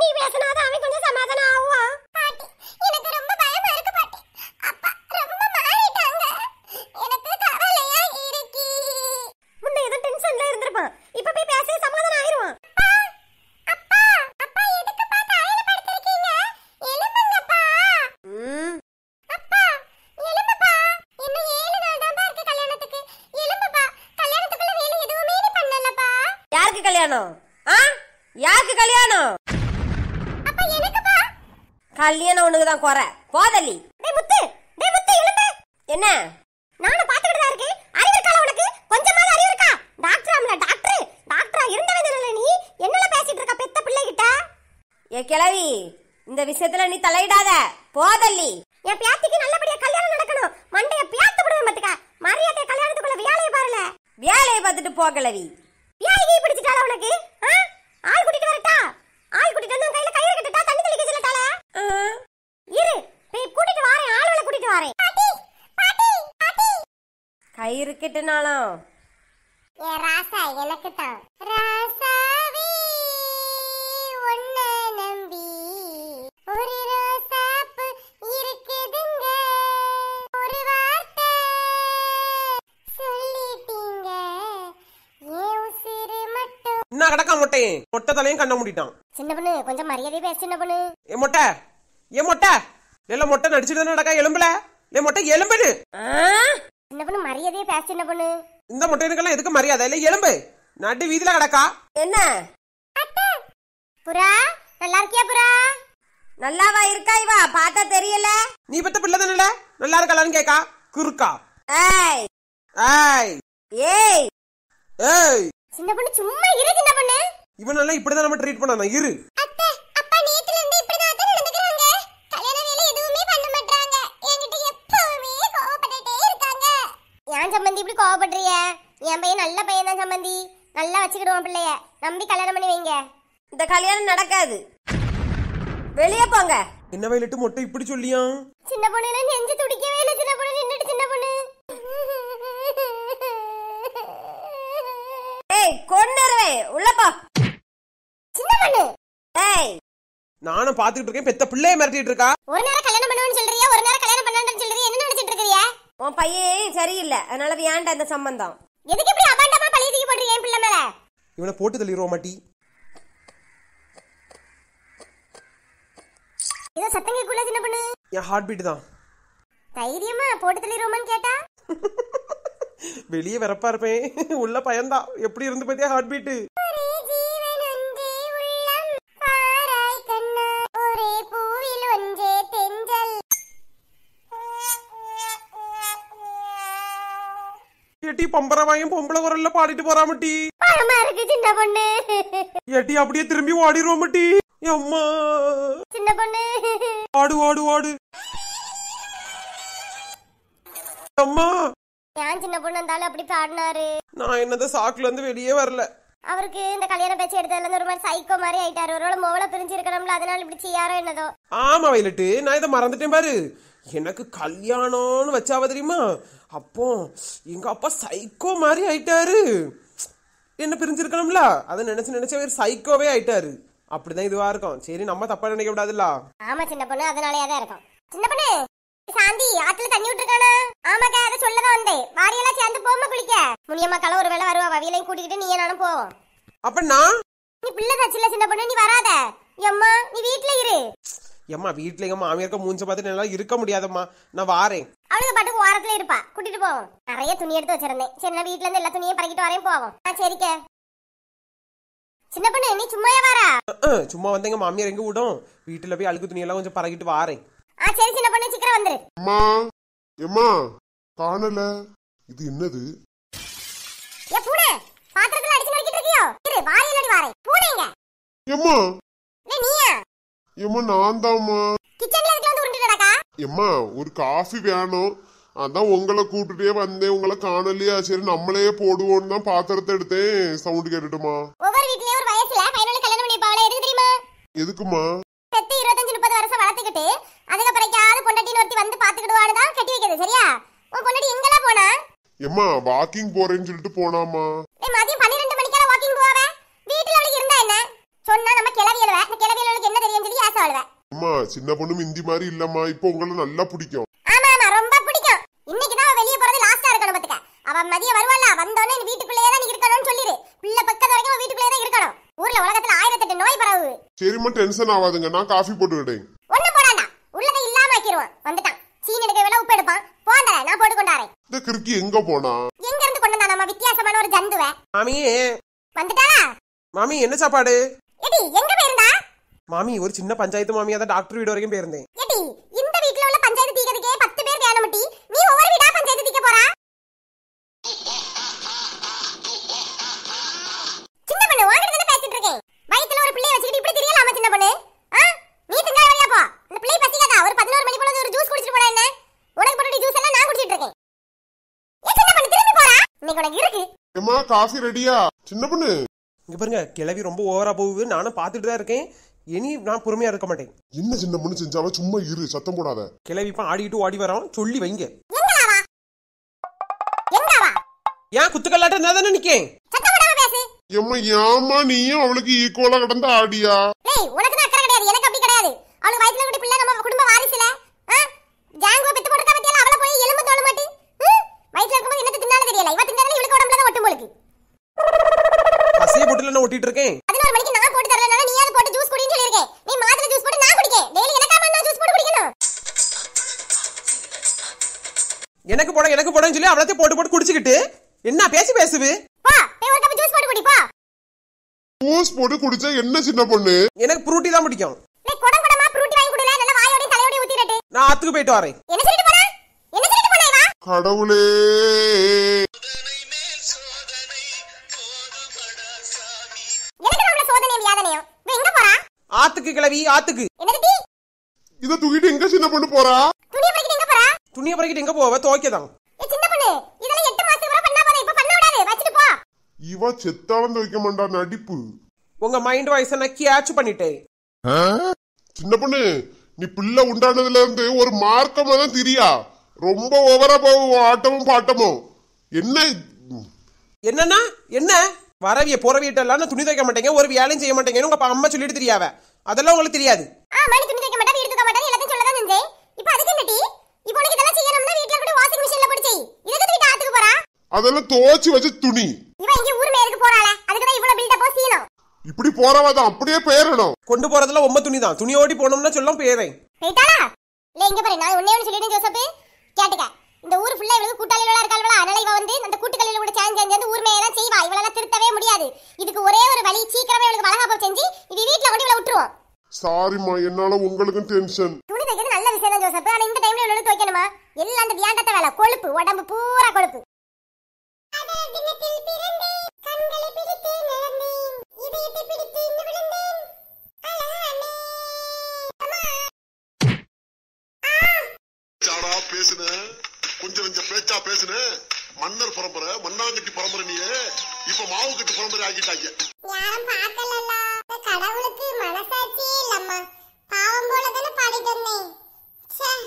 నీ వ్యసనాధామి కొంచెం సమాధానం అవ్వా கல்யாணம் உனக்கு தான் குறை போதலி டேய் முத்து டேய் முத்து எழும்பு என்ன நானும் பாத்துக்கிட்டு தான் இருக்கேன் அறிவு இருக்கா உனக்கு கொஞ்சமாவது அறிவு இருக்கா டாக்டர் ஆம்ல டாக்டர் டாக்டரா இருந்தவன் நீ என்னல பேசிட்டு இருக்க பெத்த பிள்ளை கிட்ட ஏ கிளவி இந்த விஷயத்துல நீ தலையிடாத போதல்லி என் பியாத்திக்கு நல்லபடியா கல்யாணம் நடக்கணும் மண்டைய பியாத்து விடுவேன் பாத்துக்க மரியாதை கல்யாணத்துக்குள்ள வேலையை பாருல வேலையை பார்த்துட்டு போ கிளவி வேலையை பிடிச்சிட்டாளா உனக்கு ஐருக்கிட்டனாலும் ஏ ராசா எனக்கு தான் ராசாவே ஒன்ன நம்பி ஒரு ரோசாப்பு இருக்குதுங்க ஒரு வார்த்தை சொல்லிட்டீங்க ஏன் உசிறு மட்டும் என்ன கிடக்கா மொட்டையன் மொட்டை தலையும் கண்ண மூடிட்டான் சின்ன பொண்ணு கொஞ்சம் மரியாதை பேசு சின்ன பொண்ணு ஏ மொட்டை ஏ மொட்டை இல்ல மொட்டை நடிச்சிட்டு நடக்கா எலும்பல இல்லை மொட்டை எலும்புன்னு என்ன பண்ணு மரியாதையே பேச என்ன பண்ணு இந்த முட்டையனுக்கெல்லாம் எதுக்கு மரியாதை இல்ல எலும்பு நடு வீதியில கிடக்கா என்ன புறா நல்லா இருக்கியா புறா நல்லாவா இருக்கா இவா பார்த்தா தெரியல நீ பெத்த பிள்ளை தானே நல்லா இருக்கலான்னு கேக்கா குறுக்கா ஏய் ஏய் ஏய் ஏய் சின்ன பண்ணு சும்மா இரு சின்ன பொண்ணு இவனெல்லாம் இப்படிதான் நம்ம ட்ரீட் பண்ணணும் இரு ஏன் சம்பந்தி இப்படி கோவப்படுறிய என் பையன் நல்ல பையன் தான் சம்பந்தி நல்லா வச்சுக்கிடுவோம் பிள்ளைய நம்பி கல்யாணம் பண்ணி வைங்க இந்த கல்யாணம் நடக்காது வெளியே போங்க என்ன வயலட்டு மொட்டை இப்படி சொல்லியா சின்ன பொண்ணு நெஞ்சு துடிக்கவே இல்லை சின்ன பொண்ணு நின்னுட்டு சின்ன பொண்ணு ஏய் கொன்னுறவேன் உள்ள போ சின்ன பொண்ணு ஏய் நானும் பாத்துக்கிட்டு இருக்கேன் பெத்த பிள்ளைய மிரட்டிட்டு இருக்கா ஒரு நேரம் கல்யாணம் பண்ணுவேன்னு சொல்றியா ஒரு நேரம் கல்யாணம் உன் பையன் சரியில்லை அதனால வேண்டாம் இந்த சம்பந்தம் எதுக்கு இப்படி அபாண்டமா பழைய தூக்கி போடுற என் பிள்ளை மேல இவனை போட்டு தள்ளிடுவோம் மாட்டி ஏதோ சத்தங்க கேட்கல சின்ன பண்ணு என் ஹார்ட் பீட் தான் தைரியமா போட்டு தள்ளிடுவோமான்னு கேட்டா வெளியே வரப்பா இருப்பேன் உள்ள பயந்தான் எப்படி இருந்து பார்த்தியா ஹார்ட் பீட்டு ஏட்டி எட்டி வாங்கி பொம்பளை குரல்ல பாடிட்டு போறாமட்டி பயமா சின்ன பொண்ணு எட்டி அப்படியே திரும்பி மட்டி அம்மா சின்ன பொண்ணு ஆடு ஆடு ஆடு அம்மா ஏன் சின்ன பொண்ணு இருந்தாலும் அப்படி பாடினாரு நான் என்னத சாக்குல இருந்து வெளியே வரல அவருக்கு இந்த கல்யாண பேச்சு எடுத்ததுல இருந்து ஒரு மாதிரி சைக்கோ மாதிரி ஆயிட்டாரு ஒருவேளை மோவல பிரிஞ்சிருக்கணும்ல அதனால இப்படி செய்யாரோ என்னதோ ஆமா வயலட்டு நான் இதை மறந்துட்டேன் பாரு எனக்கு கல்யாணம்னு வச்சாவ தெரியுமா அப்போ எங்கள் அப்பா சைக்கோ மாதிரி ஆயிட்டாரு என்ன பிரிஞ்சிருக்கணும்ல அதை நினைச்சு நினைச்சா அவர் சைக்கோவே ஆயிட்டாரு அப்படிதான் இதுவா இருக்கும் சரி நம்ம தப்பா நினைக்க கூடாதுல்ல ஆமா சின்ன பொண்ணு அதனாலயே தான் இருக்கும் சின்ன பொண்ணு சாந்தி ஆத்துல தண்ணி விட்டுருக்கானா ஆமாக்கா அதை சொல்லதான் வந்தேன் வாரியெல்லாம் சேர்ந்து போமா குளிக்க முனியம்மாக்கெல்லாம் ஒரு வேளை வருவா வவியலையும் கூட்டிக்கிட்டு நீ நானும் போவோம் அப்ப நான் நீ பிள்ளை தச்சில சின்ன பொண்ணு நீ வராத எம்மா நீ வீட்ல இரு எம்மா வீட்ல எங்க மாமியார்க்க மூஞ்ச பார்த்துட்டு என்னால இருக்க முடியாதம்மா நான் வாரேன் அவளுக்கு பாட்டு ஓரத்துல இருப்பா கூட்டிட்டு போவோம் நிறைய துணி எடுத்து வச்சிருந்தேன் சரி நான் வீட்ல இருந்து எல்லா துணியும் பறக்கிட்டு வரையும் போவோம் ஆ சரிக்க சின்ன பொண்ணு நீ சும்மாயா வாரா சும்மா வந்து எங்க மாமியார் எங்க விடும் வீட்டுல போய் அழுக்கு துணியெல்லாம் கொஞ்சம் பறக்கிட்டு வாரேன் ஆ சரி சின்ன பொண்ணு சீக்கிரம் வந்துரு அம்மா எம்மா காணல இது என்னது ஏ பூனை பாத்திரத்துல அடிச்சு நடிக்கிட்டு இருக்கியோ இரு வாரி நடி வாரேன் பூனைங்க எம்மா நீயா நான் தான்மா கிச்சன் எம்மா ஒரு காஃபி வேணும் அதான் உங்களை கூட்டுட்டே வந்தேன் உங்களை காணலையா சரி நம்மளே போடுவோம்னு தான் பாத்திரத்தை எடுத்தேன் சவுண்ட் கேட்டுட்டுமா ஒவ்வொரு வீட்லயும் ஒரு வயசுல பையனோட கல்யாணம் பண்ணி பாவல எதுக்கு தெரியுமா எதுக்குமா பெத்து 25 முப்பது வருஷம் வளர்த்துக்கிட்டு அதுக்கு அப்புறம் யாராவது பொண்டாட்டி ஒருத்தி வந்து பாத்துக்கிடுவானு தான் கட்டி வைக்கிறது சரியா உன் பொண்டாட்டி எங்கலாம் போனா எம்மா வாக்கிங் போறேன்னு சொல்லிட்டு போனாமா ஏய் மதியம் பன்னிரெண்டு மணிக்கு வாக்கிங் போவே வீட்ல அவளுக்கு இருந்தா என்ன சொன்னா நம்ம கிளவி எழுவ கிளவி எழுவளுக்கு என்ன தெரியும் சொல்லி ஆசை எழுவேன் அம்மா சின்ன பொண்ணு மிந்தி மாதிரி இல்லம்மா இப்போ உங்களை நல்லா பிடிக்கும் ஆமா ஆமா ரொம்ப பிடிக்கும் இன்னைக்கு தான் வெளிய போறது லாஸ்டா இருக்கணும் பாத்துக்க அவ மதிய வருவாளா வந்தோனே வீட்டுக்குள்ளேயே தான் இருக்கணும்னு சொல்லிரு பிள்ளை பக்கத்து வரைக்கும் வீட்டுக்குள்ளேயே தான் இருக்கணும் ஊர்ல உலகத்துல ஆயிரத்தெட்டு நோய் பரவு சரிம்மா டென்ஷன் ஆகாதுங்க நான் காஃபி போட்டு விடுங்க ஒண்ணு போடாண்டா உள்ளதை இல்லாம ஆக்கிடுவான் வந்துட்டான் சீன் எடுக்க வேலை உப்பு எடுப்பான் போந்த நான் போட்டு கொண்டாரேன் இந்த கிறுக்கி எங்க போனா எங்க இருந்து கொண்டு வந்தா நம்ம வித்தியாசமான ஒரு ஜந்துவ மாமி வந்துட்டாளா மாமி என்ன சாப்பாடு எடி எங்க போயிருந்தா மாமி ஒரு சின்ன பஞ்சாயத்து மாமியா தான் டாக்டர் வீடு வரைக்கும் போயிருந்தேன் இந்த வீட்ல உள்ள பஞ்சாயத்து தீக்கிறதுக்கே பத்து பேர் மட்டி நீ ஒவ்வொரு வீடா பஞ்சாயத்து தீக்க போறா சின்ன பண்ணு உன்கிட்ட பேசிட்டு இருக்கேன் வயித்துல ஒரு பிள்ளைய வச்சுக்கிட்டு இப்படி தெரியலாமா சின்ன பண்ணு நீ திங்க வரையா போ இந்த பிள்ளை பசிக்காதா ஒரு பதினோரு மணி போல ஒரு ஜூஸ் குடிச்சிட்டு போனா என்ன உனக்கு போட்டு ஜூஸ் எல்லாம் நான் குடிச்சிட்டு இருக்கேன் சின்ன பண்ணு திரும்பி போறா இன்னைக்கு உனக்கு இருக்கு அம்மா காஃபி ரெடியா சின்ன பண்ணு இங்க பாருங்க கிளவி ரொம்ப ஓவரா போகுது நானும் பார்த்துட்டு தான் இருக்கேன் இனி நான் பொறுமையா இருக்க மாட்டேன் என்ன சின்ன மணி செஞ்சாலும் சும்மா இரு சத்தம் போடாத கிளவிப்பா ஆடிட்டு ஓடி வரோம் சொல்லி வைங்க ஏன் குத்துக்கல்லாட்ட நான் தானே நிக்கேன் ஏமா ஏமா நீயும் அவளுக்கு ஈக்குவலா கடந்த ஆடியா ஏய் உனக்கு தான் கிடையாது எனக்கு அப்படி கிடையாது அவளுக்கு வயித்துல குட்டி பிள்ளை நம்ம குடும்ப வாரிசுல ஜாங்குவ பெத்து போட்டு பத்தியால அவள போய் எலும்பு தோல மாட்டி வயித்துல இருக்கும்போது என்ன தின்னாலும் தெரியல இவ தின்னாலும் இவளுக்கு உடம்புல தான் ஒட்டும் போலுக்கு பசிய பொட்டில ஒட்டிட்டு இருக்கேன் எனக்கு போட எனக்கு போடன்னு சொல்லி அவளத்தை போட்டு போட்டு குடிச்சுக்கிட்டு என்ன பேசி பேசுவு ஜூஸ் போட்டு குடிச்சா என்ன சின்ன பொண்ணு எனக்கு புரூட்டி தான் பிடிக்கும் நான் ஆத்துக்கு போயிட்டு வரேன் கடவுளே ஆத்துக்கு கிளவி ஆத்துக்கு இத தூக்கிட்டு எங்க சின்ன பொண்ணு போறா துணியை பறக்கிட்டு எங்க போவ துவைக்கதான் இவ செத்தாலும் துவைக்க மாட்டா நடிப்பு உங்க மைண்ட் வாய்ஸ் நான் கேட்ச் பண்ணிட்டேன் சின்ன பொண்ணு நீ பிள்ளை உண்டானதுல இருந்து ஒரு மார்க்கமா தான் தெரியா ரொம்ப ஓவரா போவோம் ஆட்டமும் பாட்டமும் என்ன என்னன்னா என்ன வரவிய வீட்டெல்லாம் துணி துவைக்க மாட்டேங்க ஒரு வேலையும் செய்ய மாட்டேங்க உங்க அம்மா சொல்லிட்டு தெரியாவ அதெல்லாம் உங்களுக்கு தெரியாது அதெல்லாம் துவைச்சு வச்ச துணி இவன் இங்க ஊர் மேலுக்கு போறாளே அதுக்கு தான் இவ்வளவு பில்டப் சீனம் இப்படி போறவாதான் அப்படியே பேரணும் கொண்டு போறதுல உம்ம துணி தான் துணியோடி போனோம்னா சொல்லும் பேரேன் போயிட்டாளா இல்ல இங்க பாரு நான் உன்னே ஒன்னு சொல்லிட்டேன் ஜோசப் கேட்டுக்க இந்த ஊர் ஃபுல்லா இவளுக்கு கூட்டாளிகளா இருக்காளா அதனால இவ வந்து அந்த கூட்டுக்கல்லில கூட சேஞ்ச் சேஞ்ச் வந்து ஊர் மேலாம் செய்வா இவளால திருத்தவே முடியாது இதுக்கு ஒரே ஒரு வழி சீக்கிரமே இவளுக்கு வளகாப்பு செஞ்சு இவ வீட்ல கொண்டு இவள விட்டுருவோம் சாரிம்மா என்னால உங்களுக்கும் டென்ஷன் துணி தைக்கிறது நல்ல விஷயம் தான் ஜோசப் ஆனா இந்த டைம்ல இவளுக்கு துவைக்கணுமா எல்லாம் அந்த வியாண்டத்தை வேலை கொழுப்பு உடம்பு பூரா கொழுப்பு பேசுன கொஞ்சம் கொஞ்சம் பேச்சா பேசுன மன்னர் பரம்பரை மண்ணாங்கட்டி பரம்பரை இப்ப மாவு கட்டு பரம்பரை ஆக்கிட்டாங்க யாரும் பார்க்கலல்ல கடவுளுக்கு பாவம் போல பாடிட்டு இருந்தேன்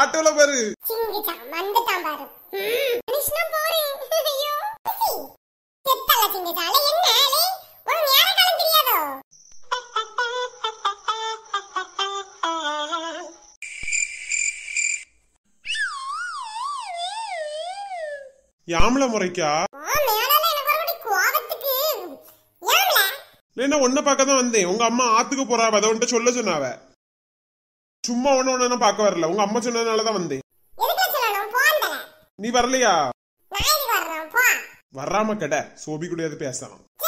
ஆட்டோல பாரு யாமல முறைக்கா இல்லைன்னா ஒன்ன பார்க்க தான் வந்தேன் உங்க அம்மா ஆத்துக்கு போறா அதை உன்ட்ட சொல்ல சொன்னாவ சும்மா ஒண்ணு ஒண்ணு பாக்க வரல உங்க அம்மா சொன்னதுனாலதான் வந்தேன் நீ வரலையா வராம கடை சோபி கூடியது பேசலாம்